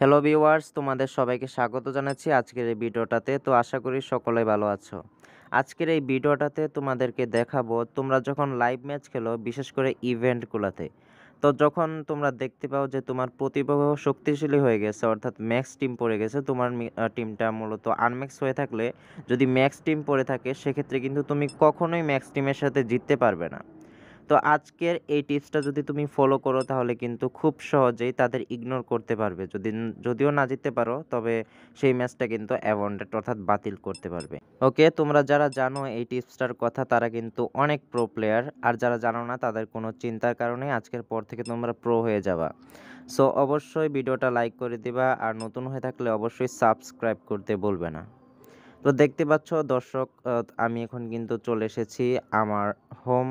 hello viewers তোমাদের সবাইকে স্বাগত জানাচ্ছি আজকের এই ভিডিওটাতে তো আশা করি সকলে ভালো আছো আজকের এই ভিডিওটাতে তোমাদেরকে দেখাবো তোমরা যখন লাইভ ম্যাচ খেলো বিশেষ করে ইভেন্টগুলোতে তো যখন তোমরা দেখতে পাও যে তোমার প্রতিপক্ষ শক্তিশালী হয়ে গেছে অর্থাৎ ম্যাক্স টিম পড়ে গেছে তোমার টিমটা মূলত আনম্যাক্স হয়ে থাকলে যদি ম্যাক্স টিম পড়ে থাকে সেক্ষেত্রে কিন্তু তুমি কখনোই ম্যাক্স টিমের সাথে জিততে পারবে না তো আজকের এই টিপসটা যদি তুমি ফলো করো তাহলে কিন্তু খুব সহজেই তাদের ইগনোর করতে পারবে যদি যদিও না জিততে পারো তবে সেই ম্যাচটা কিন্তু অ্যাভন্ডেড অর্থাৎ বাতিল করতে পারবে ওকে তোমরা যারা জানো এই টিপসটার কথা তারা কিন্তু অনেক প্রো প্লেয়ার আর যারা জানো না তাদের কোনো চিন্তার কারণে আজকের পর থেকে তোমরা প্রো হয়ে যাবা সো অবশ্যই ভিডিওটা লাইক করে দিবা আর নতুন হয়ে থাকলে অবশ্যই সাবস্ক্রাইব করতে বলবে না তো দেখতে পাচ্ছ দর্শক আমি এখন কিন্তু চলে এসেছি আমার হোম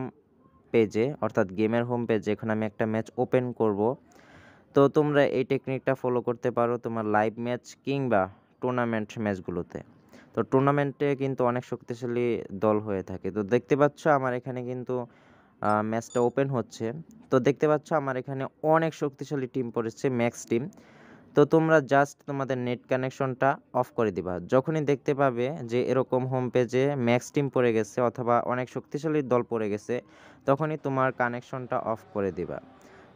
পেজে অর্থাৎ গেমের হোম পেজে এখন আমি একটা ম্যাচ ওপেন করব তো তোমরা এই টেকনিকটা ফলো করতে পারো তোমার লাইভ ম্যাচ কিংবা টুর্নামেন্ট ম্যাচগুলোতে তো টুর্নামেন্টে কিন্তু অনেক শক্তিশালী দল হয়ে থাকে তো দেখতে পাচ্ছ আমার এখানে কিন্তু ম্যাচটা ওপেন হচ্ছে তো দেখতে পাচ্ছ আমার এখানে অনেক শক্তিশালী টিম পড়েছে ম্যাক্স টিম তো তোমরা জাস্ট তোমাদের নেট কানেকশনটা অফ করে দিবা যখনই দেখতে পাবে যে এরকম হোম পেজে ম্যাক্স টিম পড়ে গেছে অথবা অনেক শক্তিশালী দল পড়ে গেছে তখনই তোমার কানেকশনটা অফ করে দিবা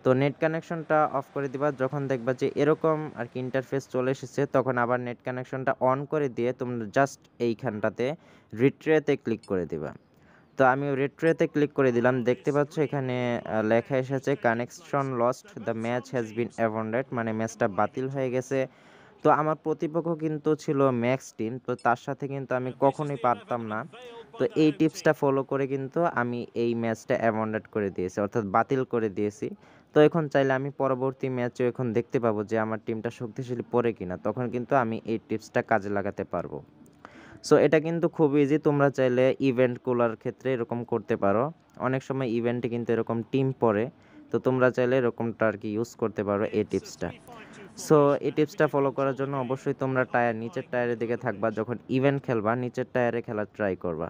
তো নেট কানেকশনটা অফ করে দিবা যখন দেখবা যে এরকম আর কি ইন্টারফেস চলে এসেছে তখন আবার নেট কানেকশনটা অন করে দিয়ে তোমরা জাস্ট এইখানটাতে রিট্রেতে ক্লিক করে দিবা তো আমি রেট্রোতে ক্লিক করে দিলাম দেখতে পাচ্ছ এখানে লেখা এসেছে connection lost the match has been অ্যাভন্ডেড মানে ম্যাচটা বাতিল হয়ে গেছে তো আমার প্রতিপক্ষ কিন্তু ছিল ম্যাক্স টিম তো তার সাথে কিন্তু আমি কখনোই পারতাম না তো এই টিপসটা ফলো করে কিন্তু আমি এই ম্যাচটা অ্যাভন্ডেড করে দিয়েছি অর্থাৎ বাতিল করে দিয়েছি তো এখন চাইলে আমি পরবর্তী ম্যাচে এখন দেখতে পাবো যে আমার টিমটা শক্তিশালী পড়ে কিনা তখন কিন্তু আমি এই টিপসটা কাজে লাগাতে পারবো সো এটা কিন্তু খুব ইজি তোমরা চাইলে ইভেন্ট কুলার ক্ষেত্রে এরকম করতে পারো অনেক সময় ইভেন্টে কিন্তু এরকম টিম পড়ে তো তোমরা চাইলে এরকমটা আর কি ইউজ করতে পারো এই টিপসটা সো এই টিপসটা ফলো করার জন্য অবশ্যই তোমরা টায়ার নিচের টায়ারের দিকে থাকবা যখন ইভেন্ট খেলবা নিচের টায়ারে খেলা ট্রাই করবা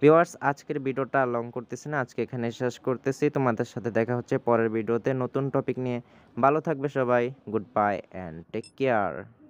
ভিওয়ার্স আজকের ভিডিওটা লং করতেছি না আজকে এখানে শেষ করতেছি তোমাদের সাথে দেখা হচ্ছে পরের ভিডিওতে নতুন টপিক নিয়ে ভালো থাকবে সবাই good bye and take care